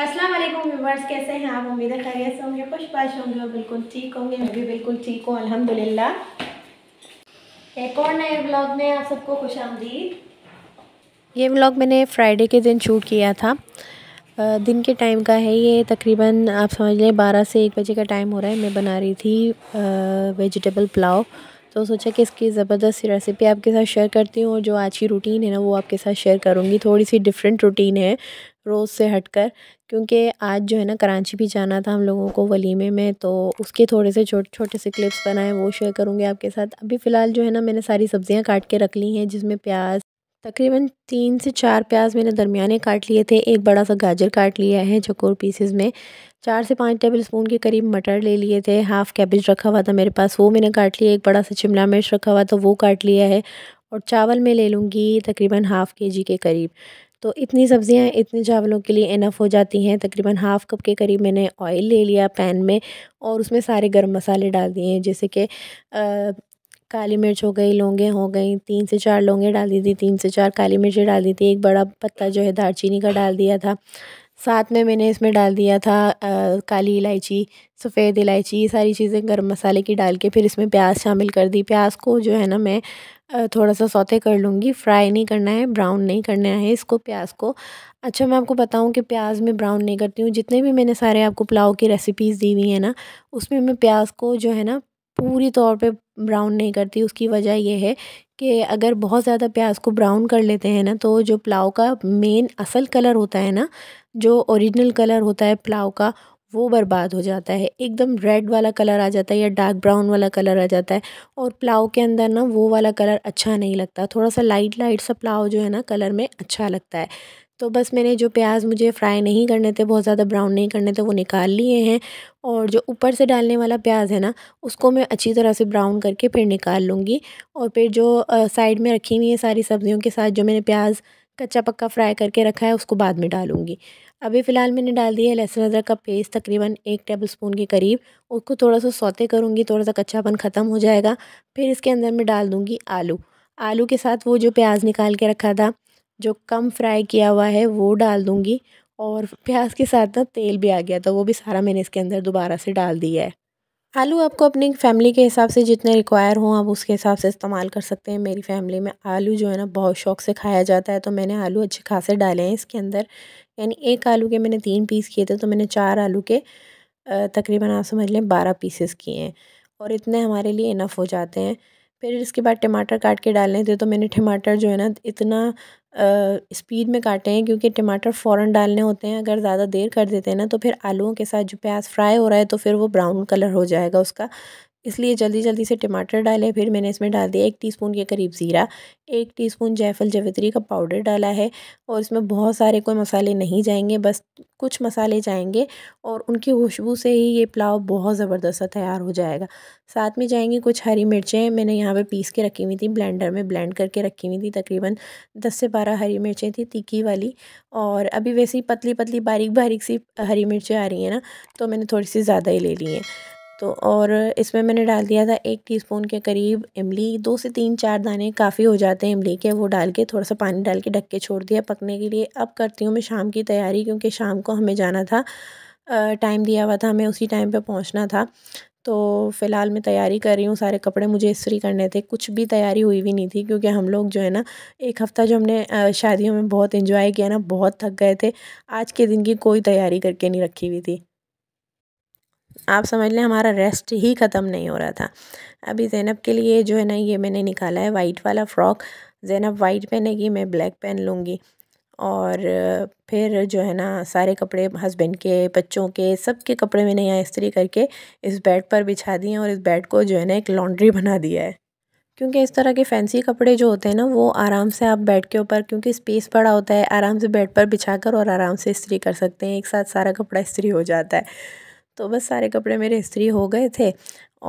अस्सलाम वालेकुम व्यूवर्स कैसे हैं आप उम्मीद है खैरियत से होंगे खुश पाश होंगे और बिल्कुल ठीक होंगे मैं भी बिल्कुल ठीक हूँ अल्हम्दुलिल्लाह एक और नए ब्लॉग में आप सबको खुश आमदीद ये ब्लॉग मैंने फ्राइडे के दिन शूट किया था दिन के टाइम का है ये तकरीबन आप समझ लें बारह से एक बजे का टाइम हो रहा है मैं बना रही थी वेजिटेबल पुलाव तो सोचा कि इसकी ज़बरदस्त रेसिपी आपके साथ शेयर करती हूँ और जो आज की रूटीन है ना वो आपके साथ शेयर करूँगी थोड़ी सी डिफरेंट रूटीन है रोज़ से हटकर क्योंकि आज जो है ना कराची भी जाना था हम लोगों को वलीमे में तो उसके थोड़े से छोटे छोटे से क्लिप्स बनाए वो शेयर करूँगी आपके साथ अभी फ़िलहाल जो है ना मैंने सारी सब्ज़ियाँ काट के रख ली हैं जिसमें प्याज तकरीबन तीन से चार प्याज मैंने दरमियाने काट लिए थे एक बड़ा सा गाजर काट लिया है चकोर पीसेस में चार से पाँच टेबल स्पून के करीब मटर ले लिए थे हाफ़ कैबेज रखा हुआ था मेरे पास वो मैंने काट लिया एक बड़ा सा शिमला मिर्च रखा हुआ था वो काट लिया है और चावल मैं ले लूँगी तकरीबन हाफ़ के जी के करीब तो इतनी सब्ज़ियाँ इतने चावलों के लिए इनफ हो जाती हैं तकरीबन हाफ़ कप के करीब मैंने ऑयल ले लिया पैन में और उसमें सारे गर्म मसाले डाल दिए हैं जैसे कि काली मिर्च हो गई लौंगे हो गई तीन से चार लौंगे दी थी तीन से चार काली मिर्चें डाल दी थी एक बड़ा पत्ता जो है दालचीनी का डाल दिया था साथ में मैंने इसमें डाल दिया था आ, काली इलायची सफ़ेद इलायची ये सारी चीज़ें गर्म मसाले की डाल के फिर इसमें प्याज शामिल कर दी प्याज को जो है ना मैं थोड़ा सा सौते कर लूँगी फ्राई नहीं करना है ब्राउन नहीं करना है इसको प्याज को अच्छा मैं आपको बताऊँ कि प्याज में ब्राउन नहीं करती हूँ जितने भी मैंने सारे आपको पुलाव की रेसिपीज़ दी हुई हैं ना उसमें मैं प्याज को जो है ना पूरी तौर पे ब्राउन नहीं करती उसकी वजह यह है कि अगर बहुत ज़्यादा प्याज को ब्राउन कर लेते हैं ना तो जो पुलाव का मेन असल कलर होता है ना जो ओरिजिनल कलर होता है पुलाव का वो बर्बाद हो जाता है एकदम रेड वाला कलर आ जाता है या डार्क ब्राउन वाला कलर आ जाता है और पुलाव के अंदर ना वो वाला कलर अच्छा नहीं लगता थोड़ा सा लाइट लाइट सा पुलाव जो है ना कलर में अच्छा लगता है तो बस मैंने जो प्याज मुझे फ्राई नहीं करने थे बहुत ज़्यादा ब्राउन नहीं करने थे वो निकाल लिए हैं और जो ऊपर से डालने वाला प्याज है ना उसको मैं अच्छी तरह से ब्राउन करके फिर निकाल लूँगी और फिर जो साइड में रखी हुई है सारी सब्ज़ियों के साथ जो मैंने प्याज कच्चा पक्का फ्राई करके रखा है उसको बाद में डालूंगी अभी फ़िलहाल मैंने डाल दिया है लहसुन अदरक का पेस्ट तकरीबन एक टेबल स्पून के करीब उसको थोड़ा सा सौते करूँगी थोड़ा सा कच्चापन ख़त्म हो जाएगा फिर इसके अंदर मैं डाल दूँगी आलू आलू के साथ वो जो प्याज निकाल के रखा था जो कम फ्राई किया हुआ है वो डाल दूँगी और प्याज के साथ ना तेल भी आ गया था वो भी सारा मैंने इसके अंदर दोबारा से डाल दिया है आलू आपको अपनी फैमिली के हिसाब से जितने रिक्वायर हों आप उसके हिसाब से इस्तेमाल कर सकते हैं मेरी फैमिली में आलू जो है ना बहुत शौक से खाया जाता है तो मैंने आलू अच्छे खासे डाले हैं इसके अंदर यानी एक आलू के मैंने तीन पीस किए थे तो मैंने चार आलू के तकरीबन आप समझ लें बारह पीसेस किए हैं और इतने हमारे लिए इनफ हो जाते हैं फिर इसके बाद टमाटर काट के डालने थे तो मैंने टमाटर जो है ना इतना स्पीड में काटें क्योंकि टमाटर फ़ौरन डालने होते हैं अगर ज़्यादा देर कर देते हैं ना तो फिर आलूओं के साथ जो प्याज़ फ़्राई हो रहा है तो फिर वो ब्राउन कलर हो जाएगा उसका इसलिए जल्दी जल्दी से टमाटर डाले फिर मैंने इसमें डाल दिया एक टीस्पून के करीब ज़ीरा एक टीस्पून जायफल जवित्री का पाउडर डाला है और इसमें बहुत सारे कोई मसाले नहीं जाएंगे बस कुछ मसाले जाएंगे और उनकी खुशबू से ही ये पुलाव बहुत ज़बरदस्त तैयार हो जाएगा साथ में जाएंगी कुछ हरी मिर्चें मैंने यहाँ पर पीस के रखी हुई थी ब्लेंडर में ब्लेंड करके रखी हुई थी तकरीबन दस से बारह हरी मिर्चें थी तीखी वाली और अभी वैसे ही पतली पतली बारीक बारीक सी हरी मिर्चें आ रही हैं ना तो मैंने थोड़ी सी ज़्यादा ही ले ली हैं तो और इसमें मैंने डाल दिया था एक टीस्पून के करीब इमली दो से तीन चार दाने काफ़ी हो जाते हैं इमली के वो डाल के थोड़ा सा पानी डाल के ढक के छोड़ दिया पकने के लिए अब करती हूँ मैं शाम की तैयारी क्योंकि शाम को हमें जाना था टाइम दिया हुआ था हमें उसी टाइम पे पहुँचना था तो फ़िलहाल मैं तैयारी कर रही हूँ सारे कपड़े मुझे इसी करने थे कुछ भी तैयारी हुई भी नहीं थी क्योंकि हम लोग जो है ना एक हफ़्ता जो हमने शादियों में बहुत इन्जॉय किया ना बहुत थक गए थे आज के दिन की कोई तैयारी करके नहीं रखी हुई थी आप समझ लें हमारा रेस्ट ही ख़त्म नहीं हो रहा था अभी ज़ैनब के लिए जो है ना ये मैंने निकाला है वाइट वाला फ़्रॉक ज़ैनब वाइट पहनेगी मैं ब्लैक पहन लूँगी और फिर जो है ना सारे कपड़े हस्बैंड के बच्चों के सब के कपड़े मैंने यहाँ इस्त्री करके इस बेड पर बिछा दिए और इस बेड को जो है ना एक लॉन्ड्री बना दिया है क्योंकि इस तरह के फैंसी कपड़े जो होते हैं ना वो आराम से आप बेड के ऊपर क्योंकि स्पेस बड़ा होता है आराम से बेड पर बिछा और आराम से इस्त्री कर सकते हैं एक साथ सारा कपड़ा इस्त्री हो जाता है तो बस सारे कपड़े मेरे इस्त्री हो गए थे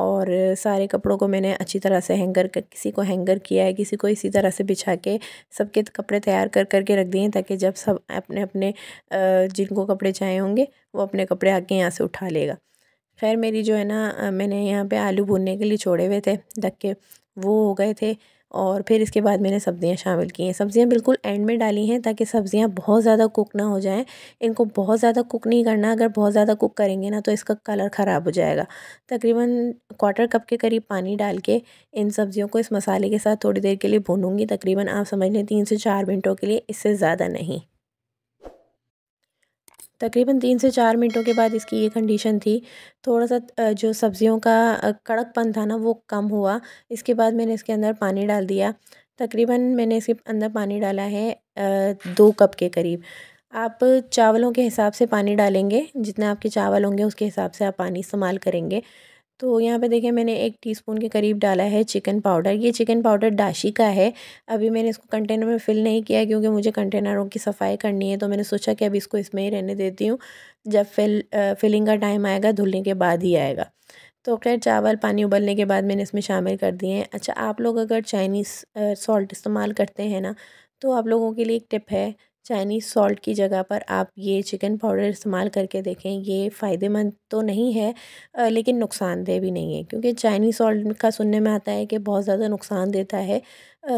और सारे कपड़ों को मैंने अच्छी तरह से हैंगर कर किसी को हैंगर किया है किसी को इसी तरह से बिछा के सबके कपड़े तैयार कर करके रख दिए ताकि जब सब अपने अपने जिनको कपड़े चाहिए होंगे वो अपने कपड़े आके यहाँ से उठा लेगा खैर मेरी जो है ना मैंने यहाँ पे आलू भूनने के लिए छोड़े हुए थे ढक के वो हो गए थे और फिर इसके बाद मैंने सब्ज़ियाँ शामिल की हैं सब्ज़ियाँ बिल्कुल एंड में डाली हैं ताकि सब्ज़ियाँ बहुत ज़्यादा कुक ना हो जाएं इनको बहुत ज़्यादा कुक नहीं करना अगर बहुत ज़्यादा कुक करेंगे ना तो इसका कलर ख़राब हो जाएगा तकरीबन क्वार्टर कप के करीब पानी डाल के इन सब्ज़ियों को इस मसाले के साथ थोड़ी देर के लिए भूनूंगी तकरीबन आप समझ लें तीन से चार मिनटों के लिए इससे ज़्यादा नहीं तकरीबन तीन से चार मिनटों के बाद इसकी ये कंडीशन थी थोड़ा सा जो सब्ज़ियों का कड़कपन था ना वो कम हुआ इसके बाद मैंने इसके अंदर पानी डाल दिया तकरीबन मैंने इसके अंदर पानी डाला है दो कप के करीब आप चावलों के हिसाब से पानी डालेंगे जितने आपके चावल होंगे उसके हिसाब से आप पानी इस्तेमाल करेंगे तो यहाँ पे देखिए मैंने एक टीस्पून के करीब डाला है चिकन पाउडर ये चिकन पाउडर डाशी का है अभी मैंने इसको कंटेनर में फ़िल नहीं किया क्योंकि मुझे कंटेनरों की सफाई करनी है तो मैंने सोचा कि अब इसको इसमें ही रहने देती हूँ जब फिल फिलिंग का टाइम आएगा धुलने के बाद ही आएगा तो खैर चावल पानी उबलने के बाद मैंने इसमें शामिल कर दिए हैं अच्छा आप लोग अगर चाइनीज़ सॉल्ट इस्तेमाल करते हैं ना तो आप लोगों के लिए एक टिप है चाइनीज़ सॉल्ट की जगह पर आप ये चिकन पाउडर इस्तेमाल करके देखें ये फ़ायदेमंद तो नहीं है लेकिन नुकसानदेह भी नहीं है क्योंकि चाइनीज़ सॉल्ट का सुनने में आता है कि बहुत ज़्यादा नुकसान देता है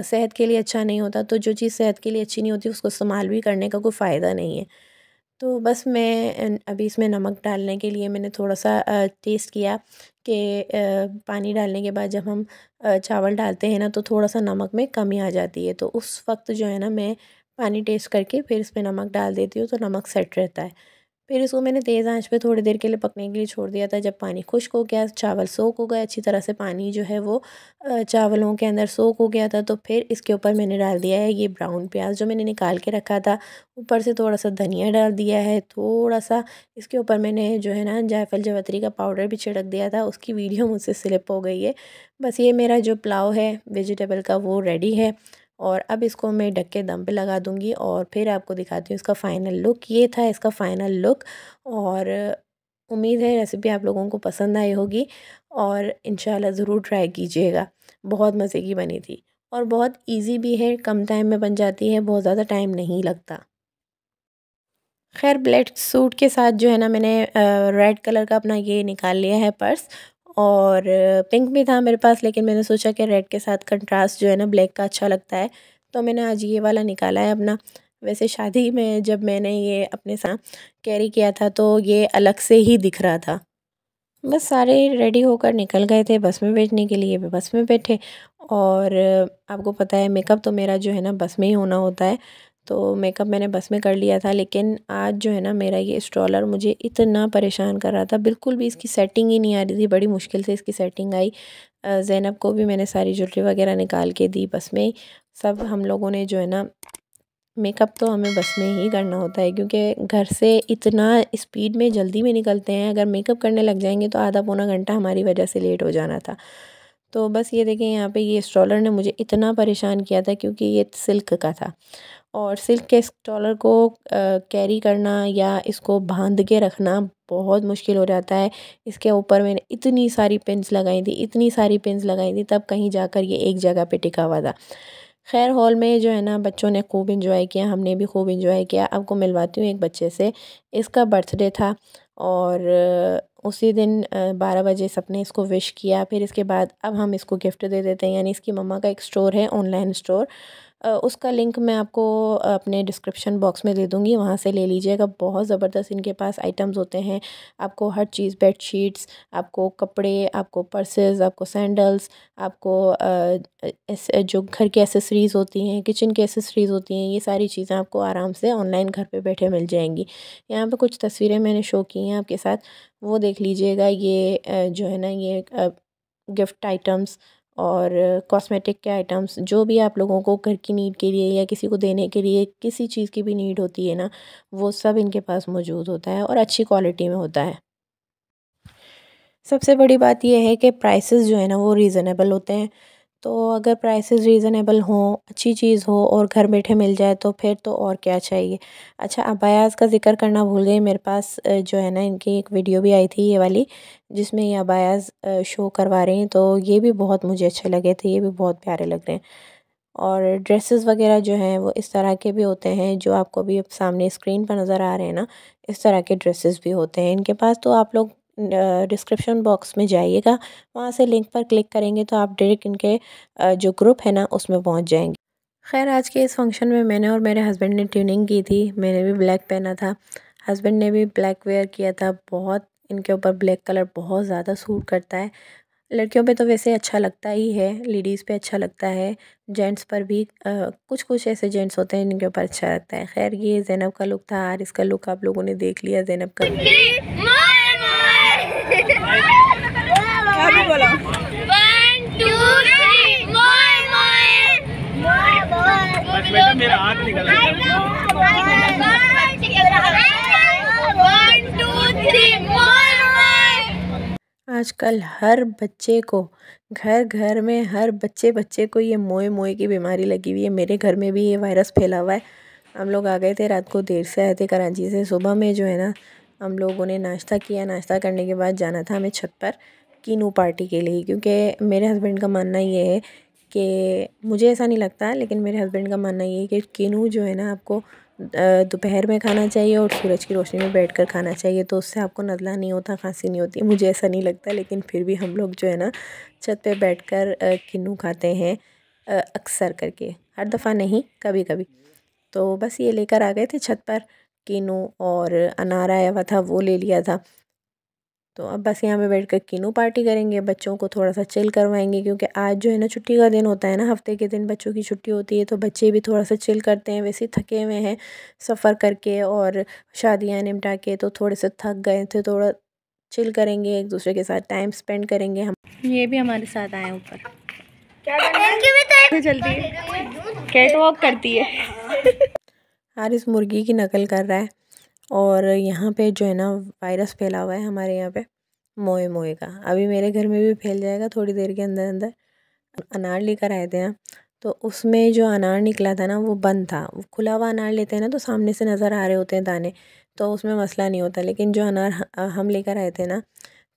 सेहत के लिए अच्छा नहीं होता तो जो चीज़ सेहत के लिए अच्छी नहीं होती उसको इस्तेमाल भी करने का कोई फ़ायदा नहीं है तो बस मैं अभी इसमें नमक डालने के लिए मैंने थोड़ा सा टेस्ट किया कि पानी डालने के बाद जब हम चावल डालते हैं ना तो थोड़ा सा नमक में कमी आ जाती है तो उस वक्त जो है ना मैं पानी टेस्ट करके फिर इसमें नमक डाल देती हूँ तो नमक सेट रहता है फिर इसको मैंने तेज़ आंच पे थोड़ी देर के लिए पकने के लिए छोड़ दिया था जब पानी खुश्क हो गया चावल सोख हो गए अच्छी तरह से पानी जो है वो चावलों के अंदर सोख हो गया था तो फिर इसके ऊपर मैंने डाल दिया है ये ब्राउन प्याज जो मैंने निकाल के रखा था ऊपर से थोड़ा सा धनिया डाल दिया है थोड़ा सा इसके ऊपर मैंने जो है ना जायफल जवतरी का पाउडर भी छिड़क दिया था उसकी वीडियो मुझसे स्लिप हो गई है बस ये मेरा जो पुलाव है वेजिटेबल का वो रेडी है और अब इसको मैं ढक के दम पे लगा दूँगी और फिर आपको दिखाती हूँ इसका फ़ाइनल लुक ये था इसका फ़ाइनल लुक और उम्मीद है रेसिपी आप लोगों को पसंद आई होगी और इन ज़रूर ट्राई कीजिएगा बहुत मज़े की बनी थी और बहुत इजी भी है कम टाइम में बन जाती है बहुत ज़्यादा टाइम नहीं लगता खैर ब्लैक सूट के साथ जो है ना मैंने रेड कलर का अपना ये निकाल लिया है पर्स और पिंक भी था मेरे पास लेकिन मैंने सोचा कि रेड के साथ कंट्रास्ट जो है ना ब्लैक का अच्छा लगता है तो मैंने आज ये वाला निकाला है अपना वैसे शादी में जब मैंने ये अपने साथ कैरी किया था तो ये अलग से ही दिख रहा था बस सारे रेडी होकर निकल गए थे बस में बैठने के लिए बस में बैठे और आपको पता है मेकअप तो मेरा जो है ना बस में ही होना होता है तो मेकअप मैंने बस में कर लिया था लेकिन आज जो है ना मेरा ये स्ट्रॉलर मुझे इतना परेशान कर रहा था बिल्कुल भी इसकी सेटिंग ही नहीं आ रही थी बड़ी मुश्किल से इसकी सेटिंग आई जैनब को भी मैंने सारी ज्वेलरी वगैरह निकाल के दी बस में सब हम लोगों ने जो है ना मेकअप तो हमें बस में ही करना होता है क्योंकि घर से इतना स्पीड में जल्दी में निकलते हैं अगर मेकअप करने लग जाएंगे तो आधा पौना घंटा हमारी वजह से लेट हो जाना था तो बस ये देखें यहाँ पे ये स्टॉलर ने मुझे इतना परेशान किया था क्योंकि ये सिल्क का था और सिल्क के स्टॉलर को कैरी करना या इसको बांध के रखना बहुत मुश्किल हो जाता है इसके ऊपर मैंने इतनी सारी पिंस लगाई थी इतनी सारी पिंस लगाई थी तब कहीं जाकर ये एक जगह पे टिका हुआ था खैर हॉल में जो है ना बच्चों ने खूब इंजॉय किया हमने भी खूब इंजॉय किया आपको मिलवाती हूँ एक बच्चे से इसका बर्थडे था और उसी दिन बारह बजे सबने इसको विश किया फिर इसके बाद अब हम इसको गिफ्ट दे देते हैं यानी इसकी मम्मा का एक स्टोर है ऑनलाइन स्टोर उसका लिंक मैं आपको अपने डिस्क्रिप्शन बॉक्स में दे दूँगी वहाँ से ले लीजिएगा बहुत ज़बरदस्त इनके पास आइटम्स होते हैं आपको हर चीज़ बेड शीट्स आपको कपड़े आपको पर्सेस आपको सैंडल्स आपको जो घर की एसेसरीज़ होती हैं किचन की एसेसरीज़ होती हैं ये सारी चीज़ें आपको आराम से ऑनलाइन घर पर बैठे मिल जाएंगी यहाँ पर कुछ तस्वीरें मैंने शो की हैं आपके साथ वो देख लीजिएगा ये जो है ना ये गिफ्ट आइटम्स और कॉस्मेटिक के आइटम्स जो भी आप लोगों को घर की नीड के लिए या किसी को देने के लिए किसी चीज़ की भी नीड होती है ना वो सब इनके पास मौजूद होता है और अच्छी क्वालिटी में होता है सबसे बड़ी बात यह है कि प्राइसेस जो है ना वो रीज़नेबल होते हैं तो अगर प्राइसेस रीज़नेबल हों अच्छी चीज़ हो और घर बैठे मिल जाए तो फिर तो और क्या चाहिए अच्छा अबायाज़ का ज़िक्र करना भूल गई मेरे पास जो है ना इनकी एक वीडियो भी आई थी ये वाली जिसमें ये अबायाज़ शो करवा रहे हैं तो ये भी बहुत मुझे अच्छे लगे थे ये भी बहुत प्यारे लग रहे हैं और ड्रेसेस वगैरह जो हैं वो इस तरह के भी होते हैं जो आपको भी सामने स्क्रीन पर नज़र आ रहे हैं ना इस तरह के ड्रेसेस भी होते हैं इनके पास तो आप लोग डिस्क्रिप्शन बॉक्स में जाइएगा वहाँ से लिंक पर क्लिक करेंगे तो आप डायरेक्ट इनके जो ग्रुप है ना उसमें पहुँच जाएंगे खैर आज के इस फंक्शन में मैंने और मेरे हस्बैंड ने ट्यूनिंग की थी मैंने भी ब्लैक पहना था हस्बैंड ने भी ब्लैक वेयर किया था बहुत इनके ऊपर ब्लैक कलर बहुत ज़्यादा सूट करता है लड़कियों पे तो वैसे अच्छा लगता ही है लेडीज़ पे अच्छा लगता है जेंट्स पर भी आ, कुछ कुछ ऐसे जेंट्स होते हैं जिनके ऊपर अच्छा लगता है खैर ये जैनब का लुक था और इसका लुक आप लोगों ने देख लिया जैनब का बेटा मेरा हाथ निकल आजकल हर बच्चे को घर घर में हर बच्चे बच्चे को ये मोए मोए की बीमारी लगी हुई है मेरे घर में भी ये वायरस फैला हुआ है हम लोग आ गए थे रात को देर से आए थे कराची से सुबह में जो है ना हम लोगों ने नाश्ता किया नाश्ता करने के बाद जाना था हमें छत पर कीनू पार्टी के लिए क्योंकि मेरे हस्बैंड का मानना ये है कि मुझे ऐसा नहीं लगता लेकिन मेरे हस्बैंड का मानना ये है कि किनू जो है ना आपको दोपहर में खाना चाहिए और सूरज की रोशनी में बैठकर खाना चाहिए तो उससे आपको नज़ला नहीं होता खांसी नहीं होती मुझे ऐसा नहीं लगता लेकिन फिर भी हम लोग जो है ना छत पे बैठकर किनू खाते हैं अक्सर करके हर दफ़ा नहीं कभी कभी तो बस ये लेकर आ गए थे छत पर किनू और अनार आया हुआ था वो ले लिया था तो अब बस यहाँ पे बैठ कर किनू पार्टी करेंगे बच्चों को थोड़ा सा चिल करवाएंगे क्योंकि आज जो है ना छुट्टी का दिन होता है ना हफ्ते के दिन बच्चों की छुट्टी होती है तो बच्चे भी थोड़ा सा चिल करते हैं वैसे थके हुए हैं सफ़र करके और शादियाँ निपटा के तो थोड़े से थक गए थे थोड़ा चिल करेंगे एक दूसरे के साथ टाइम स्पेंड करेंगे हम ये भी हमारे साथ आए ऊपर कैट वॉक करती है हारिस मुर्गी की नकल कर रहा है और यहाँ पे जो है ना वायरस फैला हुआ है हमारे यहाँ पे मोए मोए का अभी मेरे घर में भी फैल जाएगा थोड़ी देर के अंदर अंदर अनार लेकर आए थे हम तो उसमें जो अनार निकला था ना वो बंद था वो खुला हुआ अनार लेते हैं ना तो सामने से नज़र आ रहे होते हैं दाने तो उसमें मसला नहीं होता लेकिन जो अनार हम लेकर आए थे ना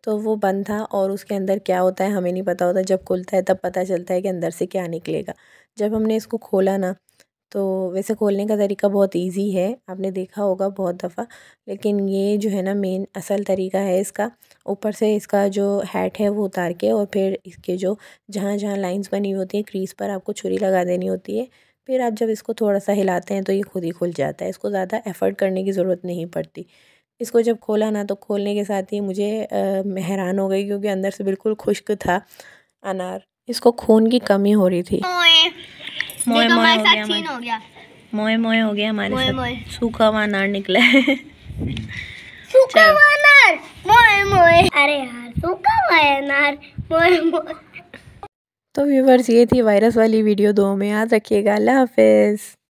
तो वो बंद था और उसके अंदर क्या होता है हमें नहीं पता होता जब खुलता है तब पता चलता है कि अंदर से क्या निकलेगा जब हमने इसको खोला ना तो वैसे खोलने का तरीका बहुत इजी है आपने देखा होगा बहुत दफ़ा लेकिन ये जो है ना मेन असल तरीका है इसका ऊपर से इसका जो हैट है वो उतार के और फिर इसके जो जहाँ जहाँ लाइंस बनी हुई होती हैं क्रीज पर आपको छुरी लगा देनी होती है फिर आप जब इसको थोड़ा सा हिलाते हैं तो ये खुद ही खुल जाता है इसको ज़्यादा एफ़र्ट करने की ज़रूरत नहीं पड़ती इसको जब खोला ना तो खोलने के साथ ही मुझे हैरान हो गई क्योंकि अंदर से बिल्कुल खुश्क था अनार इसको खून की कमी हो रही थी मोए मोए हो गया मोए मोए हो गया हमारे साथ सूखा वानर निकला है सूखा वानर मोए मोए अरे यार सूखा वानर मोए मोए तो व्यूवर्स ये थी वायरस वाली वीडियो दो में याद रखिएगा अल्लाह हाफिज़